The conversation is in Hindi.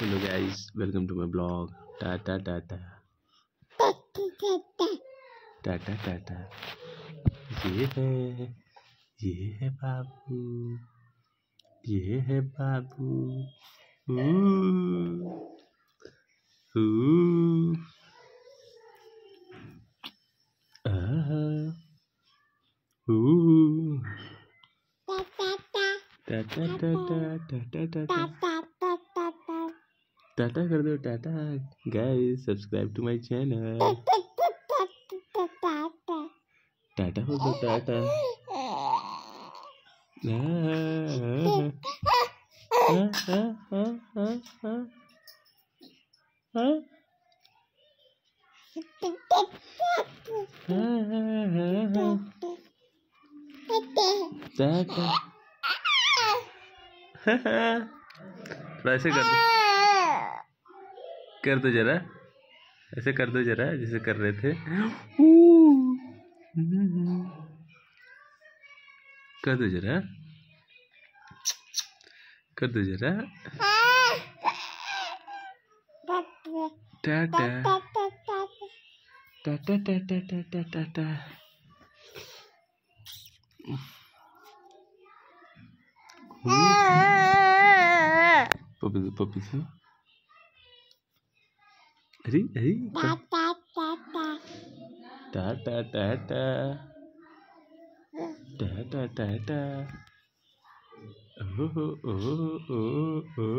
hello guys welcome to my blog टाटा टाटा टाटा टाटा ये है ये है बाबू ये है बाबू टाटा टाटा टाटा टाटा टाटा कर दो टाटा guys subscribe to my channel टाटा हो दो टाटा टाटा थोड़ा ऐसे कर दो कर दो तो जरा ऐसे कर दो तो जरा जैसे कर रहे थे कर दो जरा कर दो जरा टाटा टाटा टाटा पपी पपी 哎哎，哒哒哒哒，哒哒哒哒，哒哒哒哒，哦哦哦哦哦。